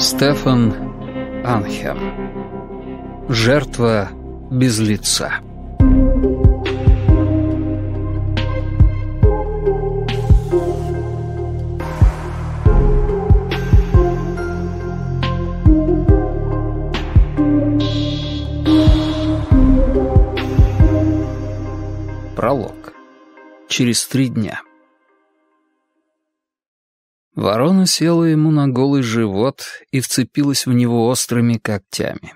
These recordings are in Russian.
Стефан Анхем Жертва без лица Пролог Через три дня Ворона села ему на голый живот и вцепилась в него острыми когтями.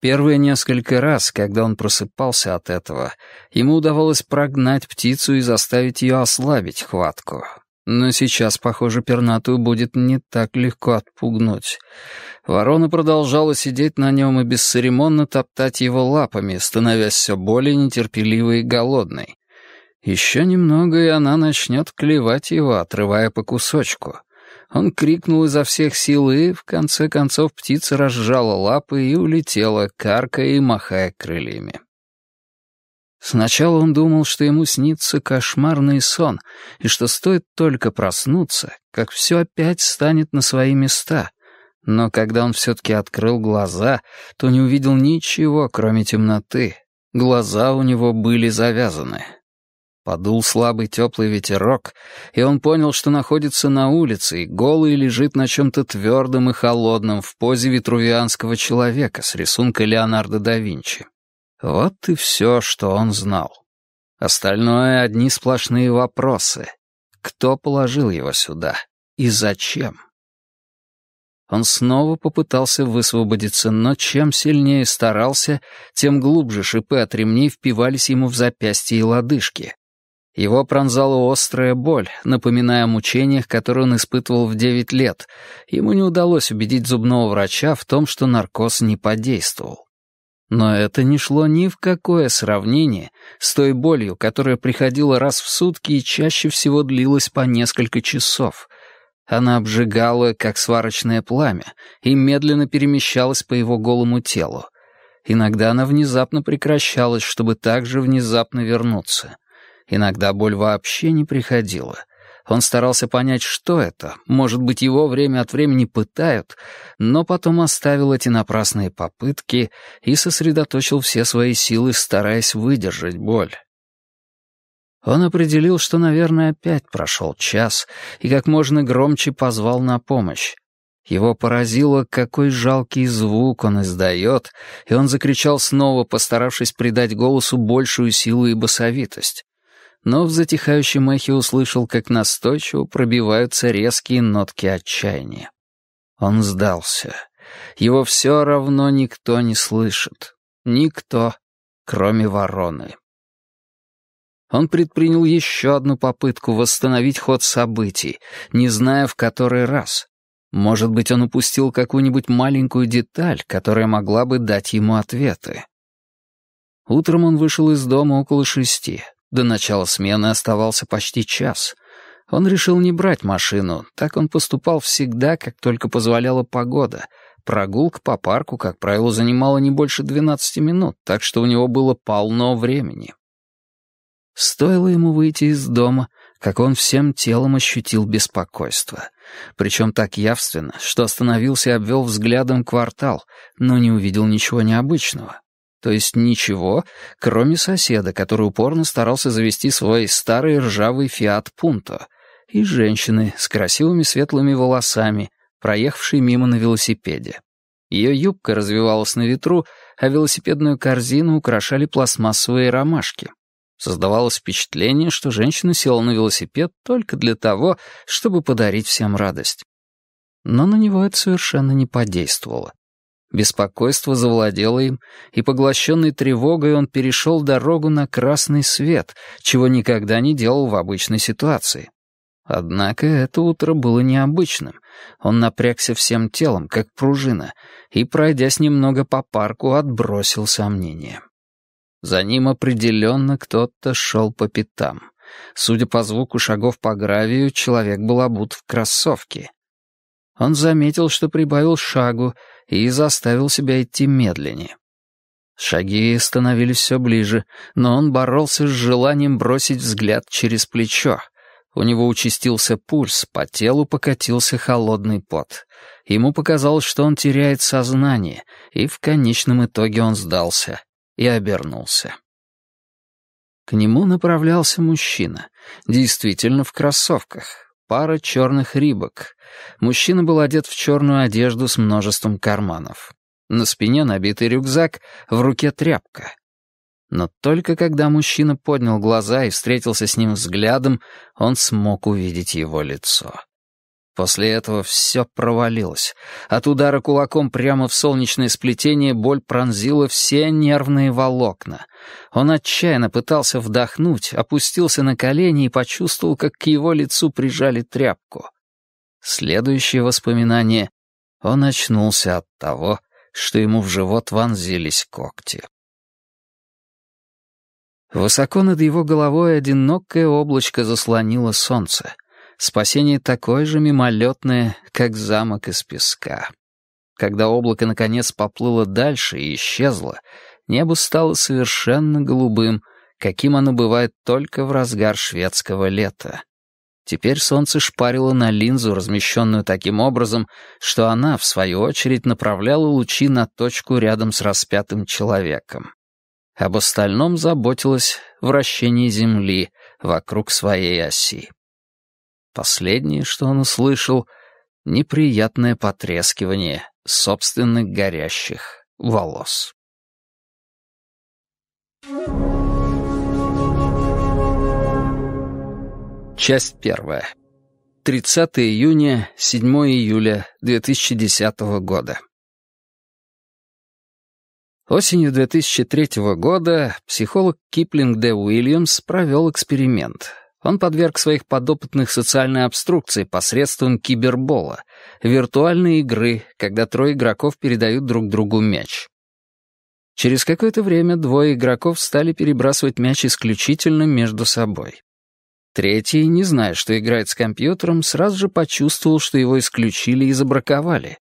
Первые несколько раз, когда он просыпался от этого, ему удавалось прогнать птицу и заставить ее ослабить хватку. Но сейчас, похоже, пернатую будет не так легко отпугнуть. Ворона продолжала сидеть на нем и бесцеремонно топтать его лапами, становясь все более нетерпеливой и голодной. Еще немного, и она начнет клевать его, отрывая по кусочку. Он крикнул изо всех сил, и, в конце концов, птица разжала лапы и улетела, каркая и махая крыльями. Сначала он думал, что ему снится кошмарный сон, и что стоит только проснуться, как все опять станет на свои места. Но когда он все-таки открыл глаза, то не увидел ничего, кроме темноты. Глаза у него были завязаны. Подул слабый теплый ветерок, и он понял, что находится на улице и голый лежит на чем-то твердом и холодном в позе витрувианского человека с рисунка Леонардо да Винчи. Вот и все, что он знал. Остальное — одни сплошные вопросы. Кто положил его сюда? И зачем? Он снова попытался высвободиться, но чем сильнее старался, тем глубже шипы от ремней впивались ему в запястья и лодыжки — его пронзала острая боль, напоминая о мучениях, которые он испытывал в 9 лет. Ему не удалось убедить зубного врача в том, что наркоз не подействовал. Но это не шло ни в какое сравнение с той болью, которая приходила раз в сутки и чаще всего длилась по несколько часов. Она обжигала, как сварочное пламя, и медленно перемещалась по его голому телу. Иногда она внезапно прекращалась, чтобы также внезапно вернуться — Иногда боль вообще не приходила. Он старался понять, что это. Может быть, его время от времени пытают, но потом оставил эти напрасные попытки и сосредоточил все свои силы, стараясь выдержать боль. Он определил, что, наверное, опять прошел час, и как можно громче позвал на помощь. Его поразило, какой жалкий звук он издает, и он закричал снова, постаравшись придать голосу большую силу и басовитость но в затихающем эхе услышал, как настойчиво пробиваются резкие нотки отчаяния. Он сдался. Его все равно никто не слышит. Никто, кроме вороны. Он предпринял еще одну попытку восстановить ход событий, не зная в который раз. Может быть, он упустил какую-нибудь маленькую деталь, которая могла бы дать ему ответы. Утром он вышел из дома около шести. До начала смены оставался почти час. Он решил не брать машину, так он поступал всегда, как только позволяла погода. Прогулка по парку, как правило, занимала не больше 12 минут, так что у него было полно времени. Стоило ему выйти из дома, как он всем телом ощутил беспокойство. Причем так явственно, что остановился и обвел взглядом квартал, но не увидел ничего необычного. То есть ничего, кроме соседа, который упорно старался завести свой старый ржавый «Фиат Пунто», и женщины с красивыми светлыми волосами, проехавшей мимо на велосипеде. Ее юбка развивалась на ветру, а велосипедную корзину украшали пластмассовые ромашки. Создавалось впечатление, что женщина села на велосипед только для того, чтобы подарить всем радость. Но на него это совершенно не подействовало. Беспокойство завладело им, и, поглощенный тревогой, он перешел дорогу на красный свет, чего никогда не делал в обычной ситуации. Однако это утро было необычным. Он напрягся всем телом, как пружина, и, пройдясь немного по парку, отбросил сомнения. За ним определенно кто-то шел по пятам. Судя по звуку шагов по гравию, человек был обут в кроссовке он заметил, что прибавил шагу и заставил себя идти медленнее. Шаги становились все ближе, но он боролся с желанием бросить взгляд через плечо. У него участился пульс, по телу покатился холодный пот. Ему показалось, что он теряет сознание, и в конечном итоге он сдался и обернулся. К нему направлялся мужчина, действительно в кроссовках, пара черных рибок. Мужчина был одет в черную одежду с множеством карманов. На спине набитый рюкзак, в руке тряпка. Но только когда мужчина поднял глаза и встретился с ним взглядом, он смог увидеть его лицо. После этого все провалилось. От удара кулаком прямо в солнечное сплетение боль пронзила все нервные волокна. Он отчаянно пытался вдохнуть, опустился на колени и почувствовал, как к его лицу прижали тряпку. Следующее воспоминание — он очнулся от того, что ему в живот вонзились когти. Высоко над его головой одинокое облачко заслонило солнце — Спасение такое же мимолетное, как замок из песка. Когда облако наконец поплыло дальше и исчезло, небо стало совершенно голубым, каким оно бывает только в разгар шведского лета. Теперь солнце шпарило на линзу, размещенную таким образом, что она, в свою очередь, направляла лучи на точку рядом с распятым человеком. Об остальном заботилось вращение Земли вокруг своей оси. Последнее, что он услышал, — неприятное потрескивание собственных горящих волос. Часть первая. 30 июня, 7 июля 2010 года. Осенью 2003 года психолог Киплинг Д. Уильямс провел эксперимент — он подверг своих подопытных социальной обструкции посредством кибербола, виртуальной игры, когда трое игроков передают друг другу мяч. Через какое-то время двое игроков стали перебрасывать мяч исключительно между собой. Третий, не зная, что играет с компьютером, сразу же почувствовал, что его исключили и забраковали,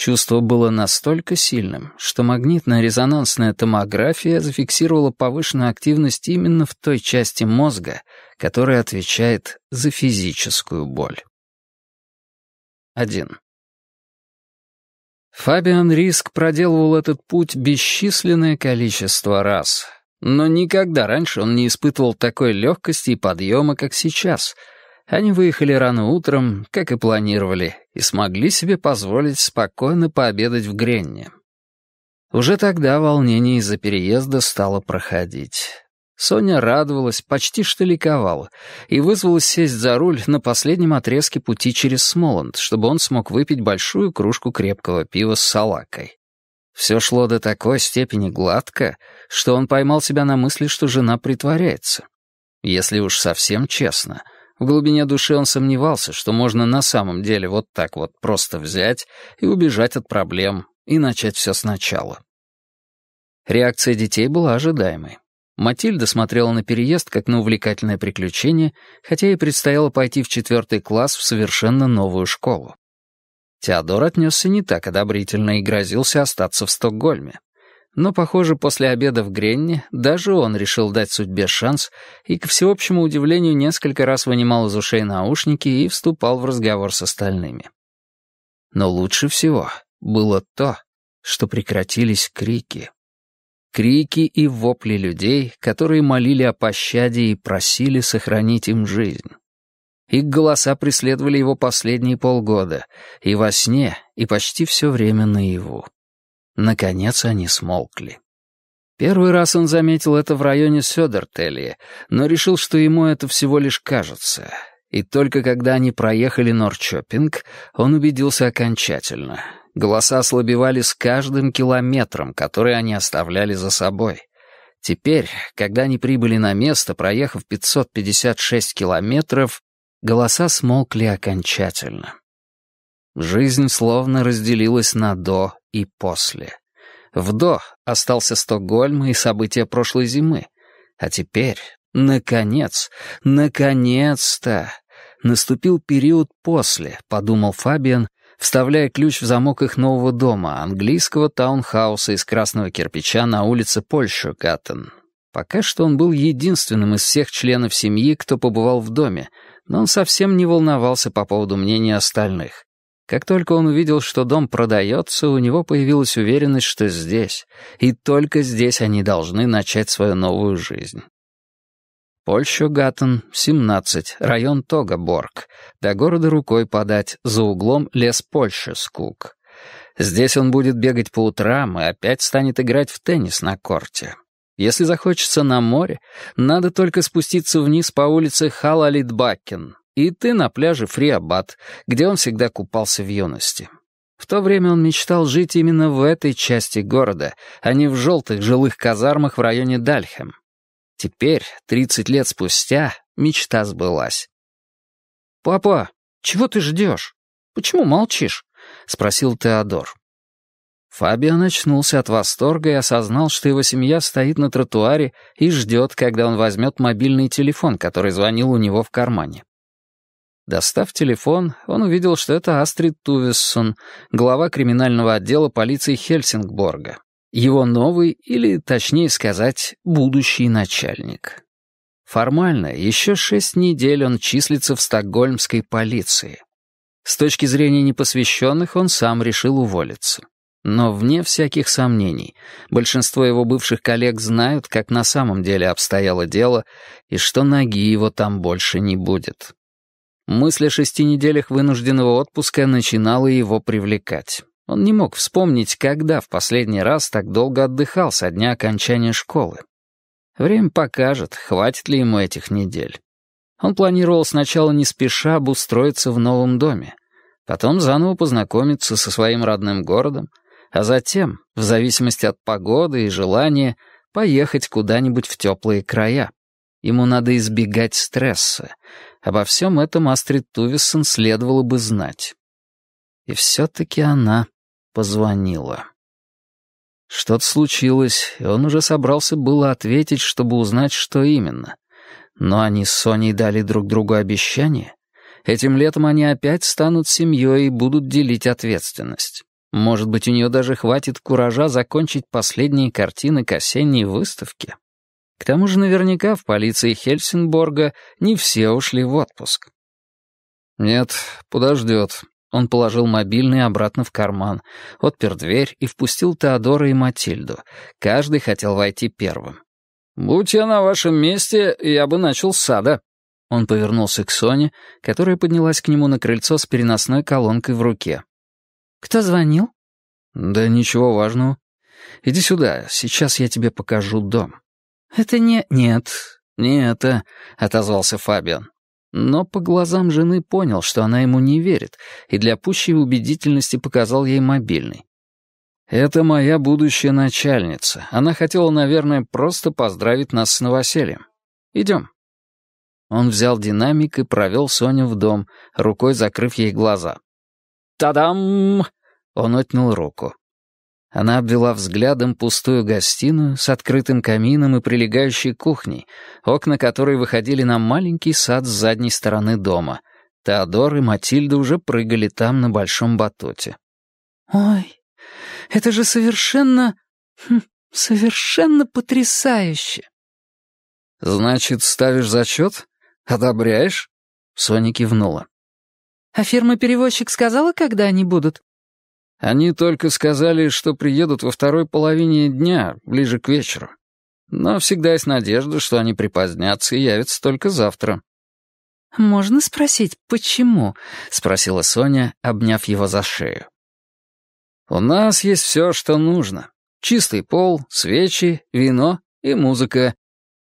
Чувство было настолько сильным, что магнитно-резонансная томография зафиксировала повышенную активность именно в той части мозга, которая отвечает за физическую боль. 1. Фабиан Риск проделывал этот путь бесчисленное количество раз, но никогда раньше он не испытывал такой легкости и подъема, как сейчас — они выехали рано утром, как и планировали, и смогли себе позволить спокойно пообедать в Гренне. Уже тогда волнение из-за переезда стало проходить. Соня радовалась, почти что ликовала, и вызвалась сесть за руль на последнем отрезке пути через Смоланд, чтобы он смог выпить большую кружку крепкого пива с салакой. Все шло до такой степени гладко, что он поймал себя на мысли, что жена притворяется. Если уж совсем честно — в глубине души он сомневался, что можно на самом деле вот так вот просто взять и убежать от проблем и начать все сначала. Реакция детей была ожидаемой. Матильда смотрела на переезд как на увлекательное приключение, хотя ей предстояло пойти в четвертый класс в совершенно новую школу. Теодор отнесся не так одобрительно и грозился остаться в Стокгольме но, похоже, после обеда в Гренне даже он решил дать судьбе шанс и, к всеобщему удивлению, несколько раз вынимал из ушей наушники и вступал в разговор с остальными. Но лучше всего было то, что прекратились крики. Крики и вопли людей, которые молили о пощаде и просили сохранить им жизнь. Их голоса преследовали его последние полгода, и во сне, и почти все время наяву. Наконец они смолкли. Первый раз он заметил это в районе Сёдертелье, но решил, что ему это всего лишь кажется. И только когда они проехали Норчопинг, он убедился окончательно. Голоса ослабевали с каждым километром, который они оставляли за собой. Теперь, когда они прибыли на место, проехав 556 километров, голоса смолкли окончательно. Жизнь словно разделилась на «до» и «после». В «до» остался Стокгольм и события прошлой зимы. А теперь, наконец, наконец-то, наступил период «после», — подумал Фабиан, вставляя ключ в замок их нового дома, английского таунхауса из красного кирпича на улице Польшу-Гаттен. Пока что он был единственным из всех членов семьи, кто побывал в доме, но он совсем не волновался по поводу мнения остальных. Как только он увидел, что дом продается, у него появилась уверенность, что здесь, и только здесь они должны начать свою новую жизнь. Польщу Гаттен, 17, район Тогаборг. До города рукой подать, за углом лес Польши Скук. Здесь он будет бегать по утрам и опять станет играть в теннис на корте. Если захочется на море, надо только спуститься вниз по улице Халалитбакен, и ты на пляже Фриабад, где он всегда купался в юности. В то время он мечтал жить именно в этой части города, а не в желтых жилых казармах в районе Дальхем. Теперь, 30 лет спустя, мечта сбылась. «Папа, чего ты ждешь? Почему молчишь?» — спросил Теодор. Фабио начнулся от восторга и осознал, что его семья стоит на тротуаре и ждет, когда он возьмет мобильный телефон, который звонил у него в кармане. Достав телефон, он увидел, что это Астрид Тувессон, глава криминального отдела полиции Хельсингборга, его новый или, точнее сказать, будущий начальник. Формально еще шесть недель он числится в стокгольмской полиции. С точки зрения непосвященных он сам решил уволиться. Но вне всяких сомнений, большинство его бывших коллег знают, как на самом деле обстояло дело и что ноги его там больше не будет. Мысль о шести неделях вынужденного отпуска начинала его привлекать. Он не мог вспомнить, когда в последний раз так долго отдыхал со дня окончания школы. Время покажет, хватит ли ему этих недель. Он планировал сначала не спеша обустроиться в новом доме, потом заново познакомиться со своим родным городом, а затем, в зависимости от погоды и желания, поехать куда-нибудь в теплые края. Ему надо избегать стресса, Обо всем этом Астрид Тувисон следовало бы знать. И все-таки она позвонила. Что-то случилось, и он уже собрался было ответить, чтобы узнать, что именно. Но они с Соней дали друг другу обещание. Этим летом они опять станут семьей и будут делить ответственность. Может быть, у нее даже хватит куража закончить последние картины к осенней выставке. К тому же наверняка в полиции Хельсинборга не все ушли в отпуск. «Нет, подождет». Он положил мобильный обратно в карман, отпер дверь и впустил Теодора и Матильду. Каждый хотел войти первым. «Будь я на вашем месте, я бы начал с сада». Он повернулся к Соне, которая поднялась к нему на крыльцо с переносной колонкой в руке. «Кто звонил?» «Да ничего важного. Иди сюда, сейчас я тебе покажу дом». «Это не...» «Нет, не это», — отозвался Фабиан. Но по глазам жены понял, что она ему не верит, и для пущей убедительности показал ей мобильный. «Это моя будущая начальница. Она хотела, наверное, просто поздравить нас с новосельем. Идем». Он взял динамик и провел Соню в дом, рукой закрыв ей глаза. «Та-дам!» Он отнял руку. Она обвела взглядом пустую гостиную с открытым камином и прилегающей кухней, окна которой выходили на маленький сад с задней стороны дома. Теодор и Матильда уже прыгали там на большом батуте. «Ой, это же совершенно... Хм, совершенно потрясающе!» «Значит, ставишь зачет? Одобряешь?» Соня кивнула. «А фирма-перевозчик сказала, когда они будут?» Они только сказали, что приедут во второй половине дня, ближе к вечеру. Но всегда есть надежда, что они припозднятся и явятся только завтра. «Можно спросить, почему?» — спросила Соня, обняв его за шею. «У нас есть все, что нужно. Чистый пол, свечи, вино и музыка».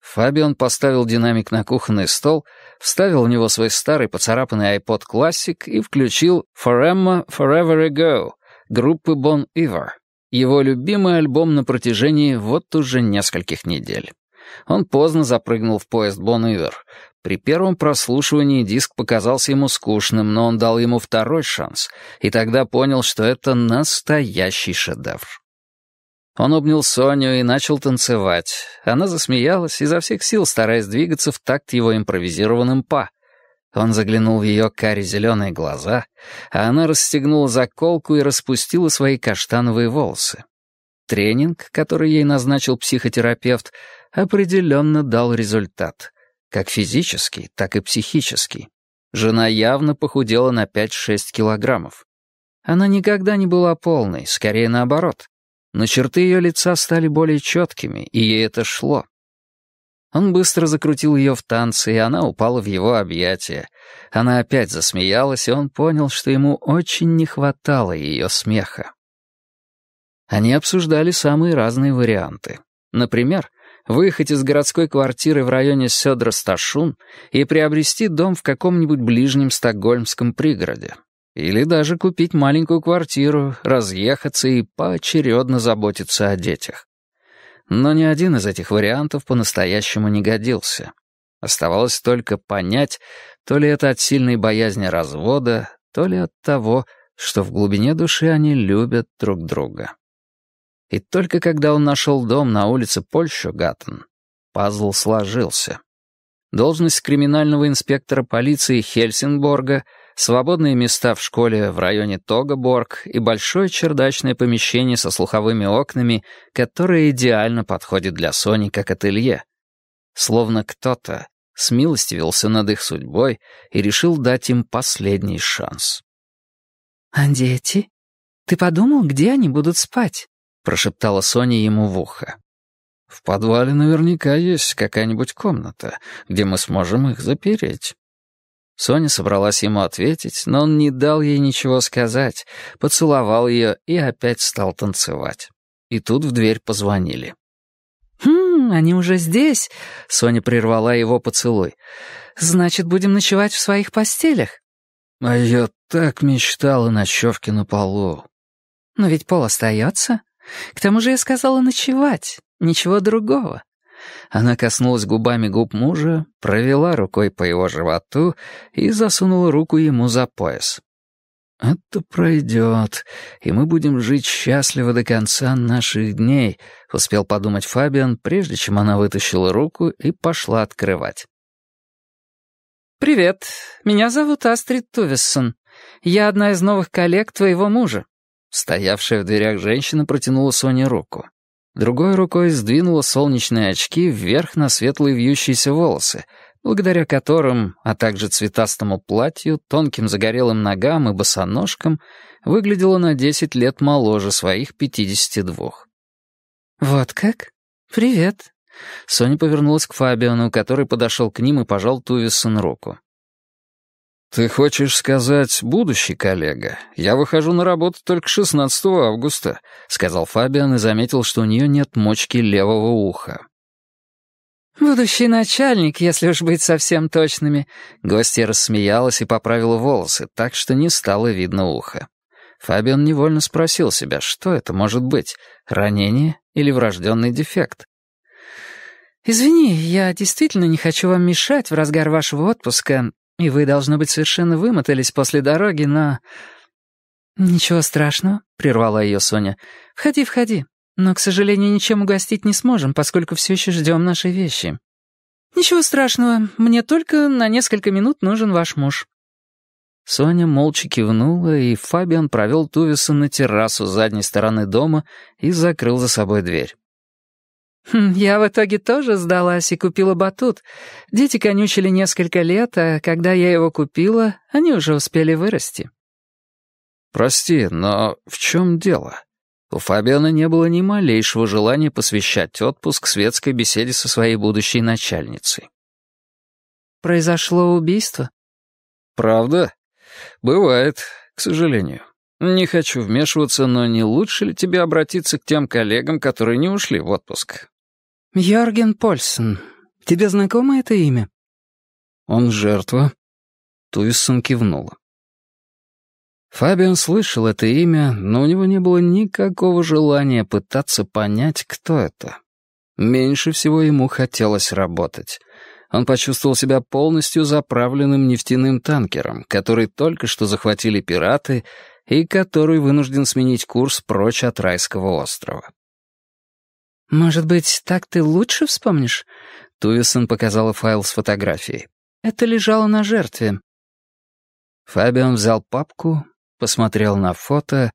Фабион поставил динамик на кухонный стол, вставил в него свой старый поцарапанный iPod Classic и включил «Forever, Forever Ago» группы Bon Iver, его любимый альбом на протяжении вот уже нескольких недель. Он поздно запрыгнул в поезд Bon Iver. При первом прослушивании диск показался ему скучным, но он дал ему второй шанс, и тогда понял, что это настоящий шедевр. Он обнял Соню и начал танцевать. Она засмеялась, изо всех сил стараясь двигаться в такт его импровизированным па. Он заглянул в ее каре-зеленые глаза, а она расстегнула заколку и распустила свои каштановые волосы. Тренинг, который ей назначил психотерапевт, определенно дал результат. Как физический, так и психический. Жена явно похудела на 5-6 килограммов. Она никогда не была полной, скорее наоборот. Но черты ее лица стали более четкими, и ей это шло. Он быстро закрутил ее в танце, и она упала в его объятия. Она опять засмеялась, и он понял, что ему очень не хватало ее смеха. Они обсуждали самые разные варианты. Например, выехать из городской квартиры в районе Сёдра-Сташун и приобрести дом в каком-нибудь ближнем стокгольмском пригороде. Или даже купить маленькую квартиру, разъехаться и поочередно заботиться о детях. Но ни один из этих вариантов по-настоящему не годился. Оставалось только понять, то ли это от сильной боязни развода, то ли от того, что в глубине души они любят друг друга. И только когда он нашел дом на улице Польщугаттен, пазл сложился. Должность криминального инспектора полиции Хельсинборга — свободные места в школе в районе Тогаборг и большое чердачное помещение со слуховыми окнами, которое идеально подходит для Сони как ателье. Словно кто-то смилостивился над их судьбой и решил дать им последний шанс. «А дети? Ты подумал, где они будут спать?» — прошептала Соня ему в ухо. «В подвале наверняка есть какая-нибудь комната, где мы сможем их запереть». Соня собралась ему ответить, но он не дал ей ничего сказать, поцеловал ее и опять стал танцевать. И тут в дверь позвонили. «Хм, они уже здесь?» — Соня прервала его поцелуй. «Значит, будем ночевать в своих постелях?» «А я так мечтала о ночевке на полу». «Но ведь пол остается. К тому же я сказала ночевать. Ничего другого». Она коснулась губами губ мужа, провела рукой по его животу и засунула руку ему за пояс. «Это пройдет, и мы будем жить счастливо до конца наших дней», — успел подумать Фабиан, прежде чем она вытащила руку и пошла открывать. «Привет, меня зовут Астрид Тувессон. Я одна из новых коллег твоего мужа». Стоявшая в дверях женщина протянула Соне руку. Другой рукой сдвинула солнечные очки вверх на светлые вьющиеся волосы, благодаря которым, а также цветастому платью, тонким загорелым ногам и босоножкам, выглядела на десять лет моложе своих пятидесяти двух. «Вот как? Привет!» Соня повернулась к Фабиану, который подошел к ним и пожал Тувисон руку. «Ты хочешь сказать, будущий коллега? Я выхожу на работу только 16 августа», — сказал Фабиан и заметил, что у нее нет мочки левого уха. «Будущий начальник, если уж быть совсем точными». Гостья рассмеялась и поправила волосы, так что не стало видно уха. Фабиан невольно спросил себя, что это может быть, ранение или врожденный дефект. «Извини, я действительно не хочу вам мешать в разгар вашего отпуска, и вы, должно быть, совершенно вымотались после дороги, но...» «Ничего страшного», — прервала ее Соня. «Входи, входи. Но, к сожалению, ничем угостить не сможем, поскольку все еще ждем наши вещи». «Ничего страшного. Мне только на несколько минут нужен ваш муж». Соня молча кивнула, и Фабиан провел Тувиса на террасу с задней стороны дома и закрыл за собой дверь. Хм, «Я в итоге тоже сдалась и купила батут. Дети конючили несколько лет, а когда я его купила, они уже успели вырасти». «Прости, но в чем дело?» У Фабиана не было ни малейшего желания посвящать отпуск светской беседе со своей будущей начальницей. «Произошло убийство?» «Правда? Бывает, к сожалению». Не хочу вмешиваться, но не лучше ли тебе обратиться к тем коллегам, которые не ушли в отпуск? Йорген Польсон. Тебе знакомо это имя? Он жертва. Туиссон кивнула. Фабиан слышал это имя, но у него не было никакого желания пытаться понять, кто это. Меньше всего ему хотелось работать. Он почувствовал себя полностью заправленным нефтяным танкером, который только что захватили пираты и который вынужден сменить курс прочь от райского острова. «Может быть, так ты лучше вспомнишь?» Туисон показала файл с фотографией. «Это лежало на жертве». Фабиан взял папку, посмотрел на фото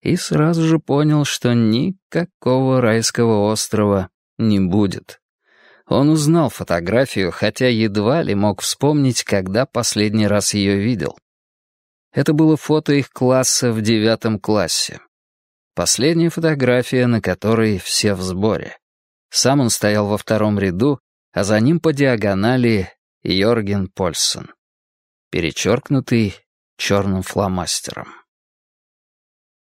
и сразу же понял, что никакого райского острова не будет. Он узнал фотографию, хотя едва ли мог вспомнить, когда последний раз ее видел. Это было фото их класса в девятом классе. Последняя фотография, на которой все в сборе. Сам он стоял во втором ряду, а за ним по диагонали Йорген Польсон, перечеркнутый черным фломастером.